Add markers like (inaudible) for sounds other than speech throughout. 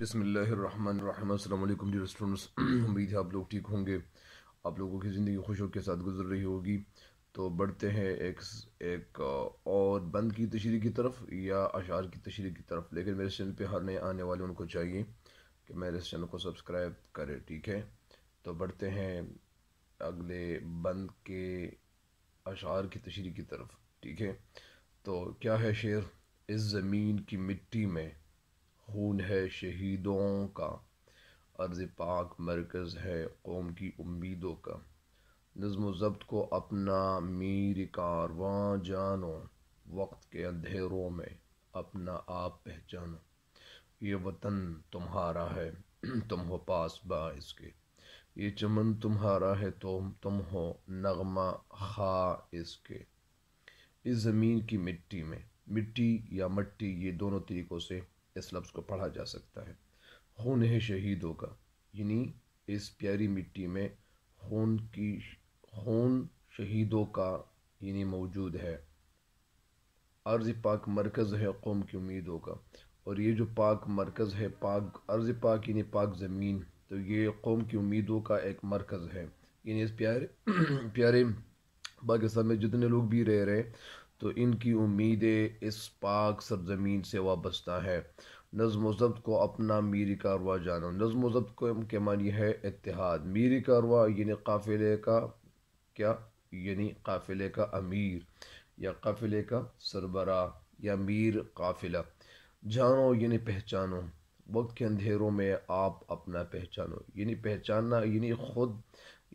बसमिलकुम जी students (clears throat) उम्मीद है आप लोग ठीक होंगे आप लोगों की ज़िंदगी खुशियों के साथ गुजर रही होगी तो बढ़ते हैं एक एक और बंद की तशरी की तरफ या अशार की तशरी की तरफ लेकिन मेरे चैनल पे हर नए आने वाले उनको चाहिए कि मेरे इस चैनल को सब्सक्राइब करें ठीक है तो बढ़ते हैं अगले बंद के अशार की तशरी की तरफ ठीक है तो क्या है शेर इस ज़मीन की मिट्टी में खून है शहीदों का अर्ज़ पाक मरकज़ है कौम की उम्मीदों का नज़म ज़ब्त को अपना मीर कारवां जानो वक्त के अंधेरों में अपना आप पहचानो ये वतन तुम्हारा है (clears throat) तुम हो पास बा इसके ये चमन तुम्हारा है तो तुम हो नगमा खा इसके इस ज़मीन की मिट्टी में मिट्टी या मट्टी ये दोनों तरीक़ों से इस लफ्ज़ को पढ़ा जा सकता है खून है शहीदों का यानी इस प्यारी मिट्टी में खून की खून शहीदों का यानी मौजूद है अर्ज़ पाक मरकज़ है कौम की उम्मीदों का और ये जो पाक मरकज़ है पाक अर्ज़ पाक यानी पाक ज़मीन तो ये कौम की उम्मीदों का एक मरकज़ है यानी इस प्यारे (clears throat) प्यारे पाकिस्तान में जितने लोग भी रह रहे हैं तो इनकी उम्मीदें इस पाक सरजमीन से वाबस्ता है नज़म ज़ब्त को अपना मीरी कारवा जाना नज़म ज़ब्त को के मानिए है इतिहाद मीरी कारवा यानी काफिले का क्या यानी काफिले का अमीर या काफिले का सरबरा या मीर काफिला जानो यानी पहचानो वक्त के अंधेरों में आप अपना पहचानो यानी पहचानना यानी खुद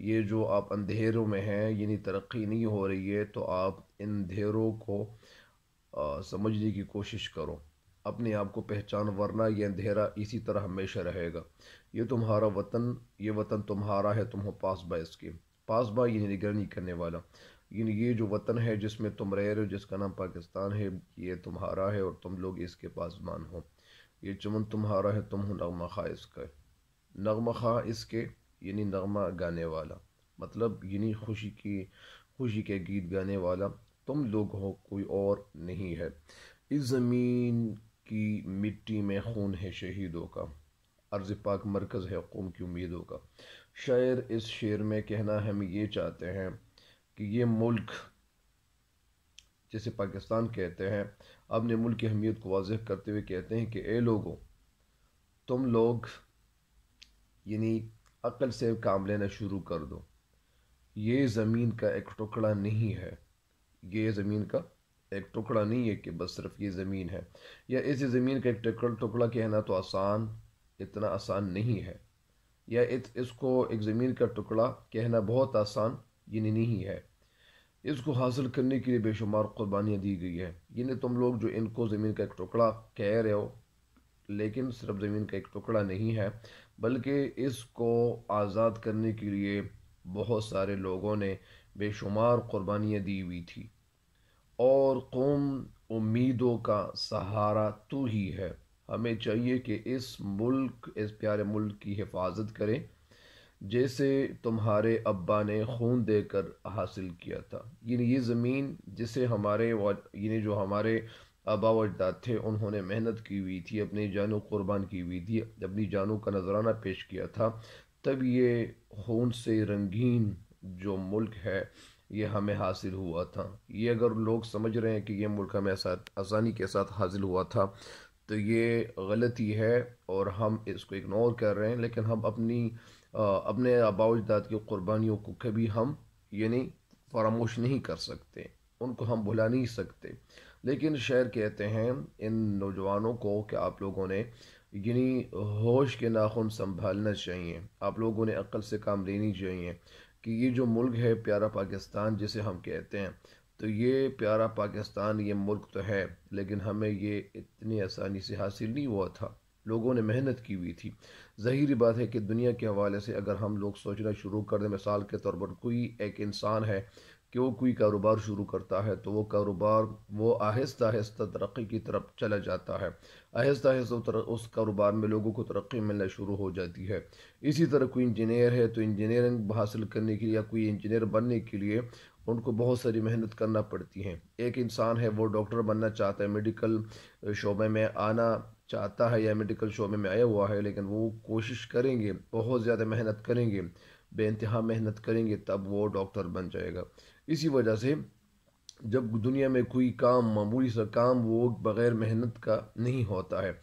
ये जो आप अंधेरों में हैं यानी तरक्की नहीं हो रही है तो आप इन अंधेरों को आ, समझने की कोशिश करो अपने आप को पहचान वरना ये अंधेरा इसी तरह हमेशा रहेगा ये तुम्हारा वतन ये वतन तुम्हारा है तुम हो पासबा इसके पासबा ये निगरानी करने वाला यानी ये जो वतन है जिसमें तुम रह रहे हो जिसका नाम पाकिस्तान है ये तुम्हारा है और तुम लोग इसके पासबान हो ये चमन तुम्हारा है तुम हो नगमा खा इसका नगमा खा इसके यानी नगमा गाने वाला मतलब यानी खुशी की खुशी के गीत गाने वाला तुम लोग हो कोई और नहीं है इस ज़मीन की मिट्टी में खून है शहीदों का अर्ज पाक मरकज़ है कौम की उम्मीदों का शायर इस शेर में कहना हम ये चाहते हैं कि ये मुल्क जैसे पाकिस्तान कहते हैं अपने मुल्क की अहमियत को वाजह करते हुए कहते हैं कि ए लोगों तुम लोग यानी अकल से काम लेना शुरू कर दो ये ज़मीन का एक टुकड़ा नहीं है ये ज़मीन का एक टुकड़ा नहीं है कि बस सिर्फ ये ज़मीन है या इस ज़मीन का एक टुकड़ा कहना तो आसान इतना आसान नहीं है या इत, इसको एक ज़मीन का टुकड़ा कहना बहुत आसान ये नहीं है इसको हासिल करने के लिए बेशुमार कुर्बानियाँ दी गई है यानी तुम लोग जो इनको ज़मीन का एक टुकड़ा कह रहे हो लेकिन सिर्फ ज़मीन का एक टुकड़ा नहीं है बल्कि इसको आज़ाद करने के लिए बहुत सारे लोगों ने बेशुमार क़ुरबानियाँ दी हुई थी और कौम उम्मीदों का सहारा तो ही है हमें चाहिए कि इस मुल्क इस प्यारे मुल्क की हिफाजत करें जैसे तुम्हारे अब्बा ने खून देकर हासिल किया था यानी ये ज़मीन जिसे हमारे यानी जो हमारे आबा अजदाद थे उन्होंने मेहनत की हुई थी अपनी जानों कुर्बान की हुई थी अपनी जानों का नजराना पेश किया था तब ये खून से रंगीन जो मुल्क है ये हमें हासिल हुआ था ये अगर लोग समझ रहे हैं कि ये मुल्क हमें आसानी के साथ हासिल हुआ था तो ये गलती है और हम इसको इग्नोर कर रहे हैं लेकिन हम अपनी आ, अपने आबाजदाद की कुर्बानियों को कभी हम ये नहीं फरामोश नहीं कर सकते उनको हम भुला नहीं सकते लेकिन शेर कहते हैं इन नौजवानों को कि आप लोगों ने यानी होश के नाखुन संभालना चाहिए आप लोगों ने अक्ल से काम लेनी चाहिए कि ये जो मुल्क है प्यारा पाकिस्तान जिसे हम कहते हैं तो ये प्यारा पाकिस्तान ये मुल्क तो है लेकिन हमें ये इतनी आसानी से हासिल नहीं हुआ था लोगों ने मेहनत की हुई थी जहरी बात है कि दुनिया के हवाले से अगर हम लोग सोचना शुरू कर दें मिसाल के तौर पर कोई एक इंसान है कि वो कोई कारोबार शुरू करता है तो वो कारोबार वो आहिस्ता आहिस्ता तरक्की की तरफ चला जाता है आहिस्ता आहिस्ता उस कारोबार में लोगों को तरक्की मिलना शुरू हो जाती है इसी तरह कोई इंजीनियर है तो इंजीनियरिंग हासिल करने के लिए या कोई इंजीनियर बनने के लिए उनको बहुत सारी मेहनत करना पड़ती है एक इंसान है वो डॉक्टर बनना चाहता है मेडिकल शोबे में आना चाहता है या मेडिकल शोबे में आया हुआ है लेकिन वो कोशिश करेंगे बहुत ज़्यादा मेहनत करेंगे बेानतहा मेहनत करेंगे तब वो डॉक्टर बन जाएगा इसी वजह से जब दुनिया में कोई काम मामूली सा काम वो बग़ैर मेहनत का नहीं होता है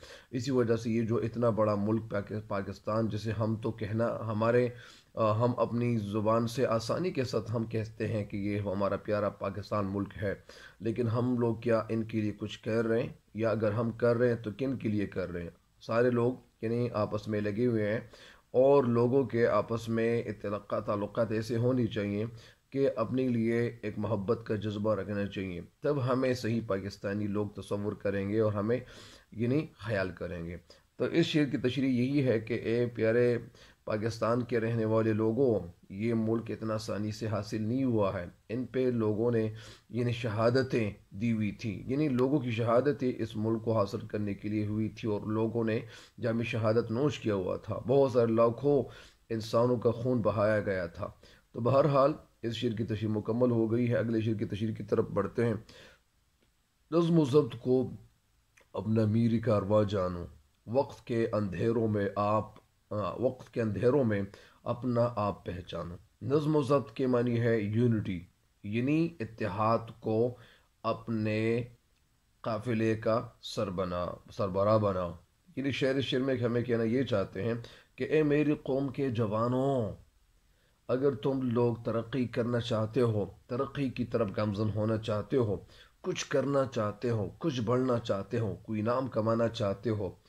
इसी वजह से ये जो इतना बड़ा मुल्क पाकिस्तान जिसे हम तो कहना हमारे आ, हम अपनी ज़ुबान से आसानी के साथ हम कहते हैं कि ये हमारा प्यारा पाकिस्तान मुल्क है लेकिन हम लोग क्या इनके लिए कुछ कर रहे हैं या अगर हम कर रहे हैं तो किन के लिए कर रहे हैं सारे लोग यानी आपस में लगे हुए हैं और लोगों के आपस में इतलक़ा ताल्लुक ऐसे होनी चाहिए कि अपने लिए एक मोहब्बत का जज्बा रखना चाहिए तब हमें सही पाकिस्तानी लोग तस्वुर करेंगे और हमें यानी ख्याल करेंगे तो इस शेर की तशरी यही है कि ए प्यारे पाकिस्तान के रहने वाले लोगों ये मुल्क इतना आसानी से हासिल नहीं हुआ है इन पे लोगों ने यानी शहादतें दी हुई थी यानी लोगों की शहादतें इस मुल्क को हासिल करने के लिए हुई थी और लोगों ने जाम शहादत नोश किया हुआ था बहुत सारे लाखों इंसानों का खून बहाया गया था तो बहरहाल इस शेर की तशहर मुकम्मल हो गई है अगले शेर की तशीर की तरफ बढ़ते हैं नज़म जब्त को अपना मीर कारवा जानो वक्त के अंधेरों में आप वक्त के अंधेरों में अपना आप पहचाना नजम जब्त के मानी है यूनिटी यानी इतिहाद को अपने काफिले का सर बना सरबरा बना यानी शेर शेर में हमें कहना ये चाहते हैं कि ए मेरी कौम के जवानों अगर तुम लोग तरक्की करना चाहते हो तरक्की की तरफ गमजन होना चाहते हो कुछ करना चाहते हो कुछ बढ़ना चाहते हो कोई नाम कमाना चाहते हो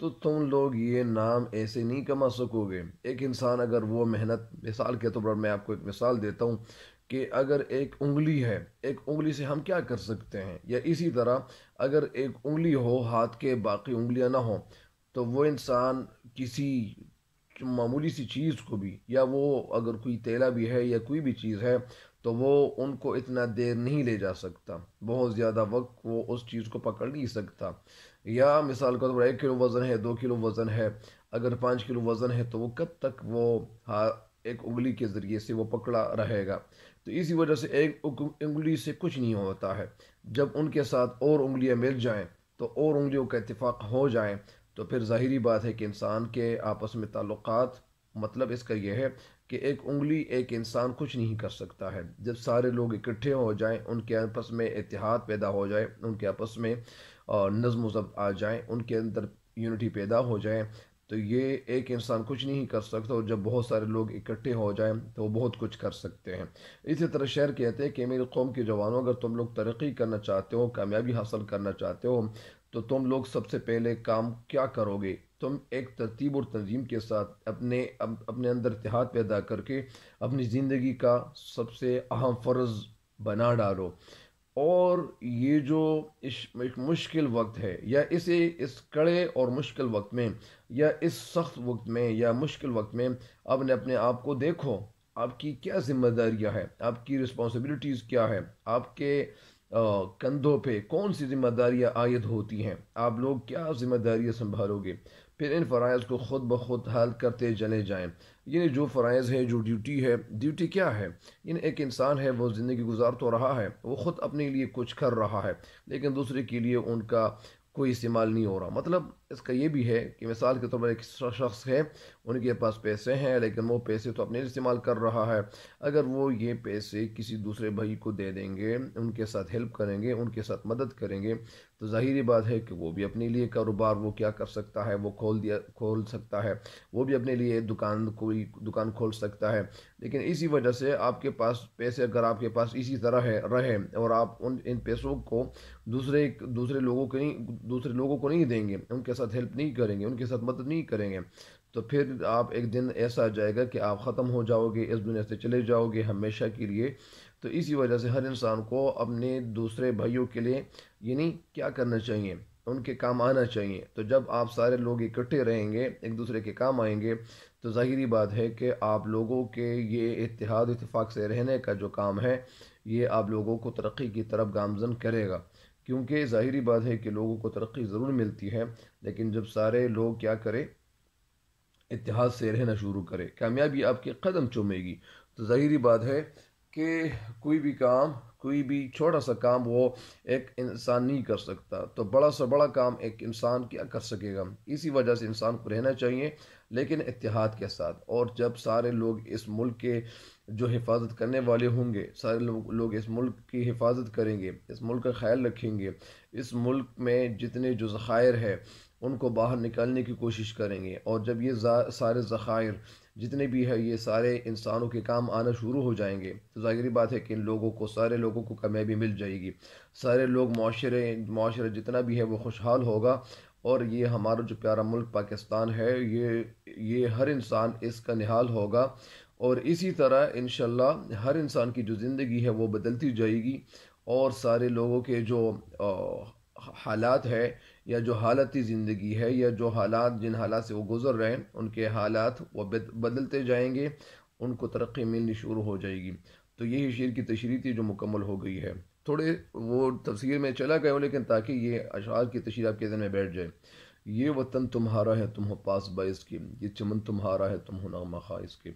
तो तुम लोग ये नाम ऐसे नहीं कमा सकोगे एक इंसान अगर वो मेहनत मिसाल के तौर तो पर मैं आपको एक मिसाल देता हूँ कि अगर एक उंगली है एक उंगली से हम क्या कर सकते हैं या इसी तरह अगर एक उंगली हो हाथ के बाकी उंगलियाँ ना हो तो वो इंसान किसी मामूली सी चीज़ को भी या वो अगर कोई तेला भी है या कोई भी चीज़ है तो वो उनको इतना देर नहीं ले जा सकता बहुत ज़्यादा वक्त वो उस चीज़ को पकड़ नहीं सकता या मिसाल के तौर पर एक किलो वज़न है दो किलो वज़न है अगर पाँच किलो वज़न है तो वो कब तक वो हाँ एक उंगली के ज़रिए से वो पकड़ा रहेगा तो इसी वजह से एक उंगली से कुछ नहीं होता है जब उनके साथ और उंगलियां मिल जाएं तो और उंगलियों का इतफाक़ हो जाए तो फिर ज़ाहरी बात है कि इंसान के आपस में ताल्लुकात मतलब इसका यह है कि एक उंगली एक इंसान कुछ नहीं कर सकता है जब सारे लोग इकट्ठे हो जाएं उनके आपस में इतिहाद पैदा हो जाए उनके आपस में नज़म जब्त आ जाए उनके अंदर यूनिटी पैदा हो जाए तो ये एक इंसान कुछ नहीं कर सकता और जब बहुत सारे लोग इकट्ठे हो जाएं तो वो बहुत कुछ कर सकते हैं इसी तरह शहर कहते हैं कि मेरी कौम के जवानों अगर तुम लोग तरक्की करना चाहते हो कामयाबी हासिल करना चाहते हो तो तुम लोग सबसे पहले काम क्या करोगे तुम एक तरतीब और तंजीम के साथ अपने अप, अपने अंदर इतिहाद पैदा करके अपनी ज़िंदगी का सबसे अहम फ़र्ज़ बना डालो और ये जो इस मुश्किल वक्त है या इसे इस कड़े और मुश्किल वक्त में या इस सख्त वक्त में या मुश्किल वक्त में अपने अपने आप को देखो आपकी क्या जिम्मेदारियां हैं आपकी रिस्पॉन्सिबिलिटीज़ क्या है आपके कंधों पे कौन सी जिम्मेदारियां आयद होती हैं आप लोग क्या जिम्मेदारियां संभालोगे फिर इन फ़रज़ को ख़ुद ब खुद हल करते चले जाएँ यानी जो फ़रज़ है जो ड्यूटी है ड्यूटी क्या है यानी एक इंसान है वो ज़िंदगी गुजार तो रहा है वो ख़ुद अपने लिए कुछ कर रहा है लेकिन दूसरे के लिए उनका कोई इस्तेमाल नहीं हो रहा मतलब इसका ये भी है कि मिसाल के तौर पर एक शख्स है उनके पास पैसे हैं लेकिन वो पैसे तो अपने इस्तेमाल कर रहा है अगर वो ये पैसे किसी दूसरे भाई को दे देंगे उनके साथ हेल्प करेंगे उनके साथ मदद करेंगे तो ज़ाहिर बात है कि वो भी अपने लिए कारोबार वो क्या कर सकता है वो खोल दिया खोल सकता है वो भी अपने लिए दुकान कोई दुकान खोल सकता है लेकिन इसी वजह से आपके पास पैसे अगर आपके पास इसी तरह है रहे और आप उन इन पैसों को दूसरे दूसरे लोगों को नहीं दूसरे लोगों को नहीं देंगे उनके साथ हेल्प नहीं करेंगे उनके साथ मदद नहीं करेंगे तो फिर आप एक दिन ऐसा आ जाएगा कि आप ख़त्म हो जाओगे इस दुनिया से चले जाओगे हमेशा के लिए तो इसी वजह से हर इंसान को अपने दूसरे भाइयों के लिए यानी क्या करना चाहिए उनके काम आना चाहिए तो जब आप सारे लोग इकट्ठे रहेंगे एक दूसरे के काम आएंगे तो ज़ाहिर बात है कि आप लोगों के ये इतिहाद इतफाक़ से रहने का जो काम है ये आप लोगों को तरक्की की तरफ गामजन करेगा क्योंकि ज़ाहरी बात है कि लोगों को तरक्की ज़रूर मिलती है लेकिन जब सारे लोग क्या करें इतिहास से रहना शुरू करें कामयाबी आपके कदम चूमेगी तो ज़ाहरी बात है कि कोई भी काम कोई भी छोटा सा काम वो एक इंसान नहीं कर सकता तो बड़ा सा बड़ा काम एक इंसान क्या कर सकेगा इसी वजह से इंसान को रहना चाहिए लेकिन इतिहाद के साथ और जब सारे लोग इस मुल्क के जो हिफाजत करने वाले होंगे सारे लोग लोग इस मुल्क की हिफाजत करेंगे इस मुल्क का ख्याल रखेंगे इस मुल्क में जितने जो ज़ख़ायर है उनको बाहर निकालने की कोशिश करेंगे और जब ये सारे ज़ख़ायर जितने भी है ये सारे इंसानों के काम आना शुरू हो जाएंगे तो ज़ाहिरी बात है कि इन लोगों को सारे लोगों को कामयाबी मिल जाएगी सारे लोग माशरे माशरा जितना भी है वो खुशहाल होगा और ये हमारा जो प्यारा मुल्क पाकिस्तान है ये ये हर इंसान इसका निहाल होगा और इसी तरह इन हर इंसान की जो ज़िंदगी है वो बदलती जाएगी और सारे लोगों के जो हालात है या जो हालती ज़िंदगी है या जो हालात जिन हालात से वो गुज़र रहे हैं उनके हालात वह बदलते जाएंगे उनको तरक्की मिलनी शुरू हो जाएगी तो यही शेर की तशरी थी जो मुकम्मल हो गई है थोड़े वो तफसीर में चला गया हूँ लेकिन ताकि ये अशार की तशरी आपके दिन में बैठ जाए ये वतन तुम्हारा है तुम हो पास बाइस के ये चमन तुम्हारा है तुम हो नामा खा इसके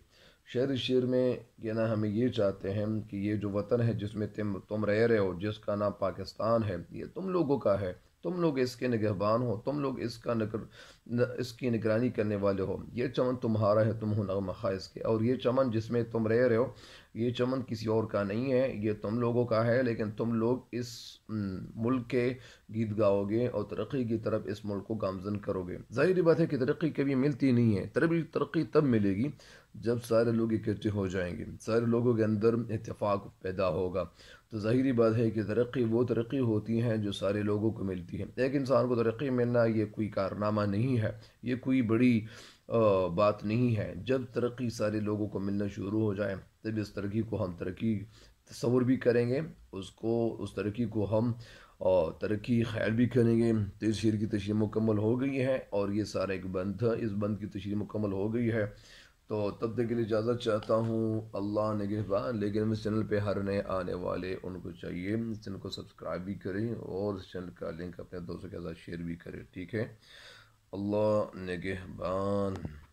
शेर शेर में ये ना हमें ये चाहते हैं कि ये जो वतन है जिसमें तुम तुम रह रहे हो जिसका नाम पाकिस्तान है ये तुम लोगों का है तुम लोग इसके निगहबान हो तुम लोग इसका नगर न, इसकी निगरानी करने वाले हो ये चमन तुम्हारा है तुम हो नगमा इसके और ये चमन जिसमें तुम रह रहे हो ये चमन किसी और का नहीं है ये तुम लोगों का है लेकिन तुम लोग इस मुल्क के गीत गाओगे और तरक्की की तरफ इस मुल्क को गामजन करोगे जाहिर बात है कि तरक्की कभी मिलती नहीं है तरबी तरक्की तब मिलेगी जब सारे लोग इकट्ठे हो जाएंगे सारे लोगों के अंदर इतफाक़ पैदा होगा तो ज़ाहिर बात है कि तरक्की वो तरक्की होती है जो सारे लोगों को मिलती है एक इंसान को तरक्की मिलना ये कोई कारनामा नहीं है ये कोई बड़ी बात नहीं है जब तरक्की सारे लोगों को मिलना शुरू हो जाए तभी उस तरक्की को हम तरक्की तस्वुर भी करेंगे उसको उस तरक्की को हम और तरक्की ख्याल भी करेंगे तो इस शेर की तशरी मुकम्मल हो गई है और ये सारा एक बंद था इस बंद की तशरी मुकम्मल हो गई है तो तब तक के लिए इजाज़त चाहता हूँ अल्लाह ने गिरबान लेकिन इस चैनल पे हर नए आने वाले उनको चाहिए इस चैनल को सब्सक्राइब भी करें और इस चैनल का लिंक अपने दोस्तों के साथ शेयर भी करें ठीक है अल्लाह ने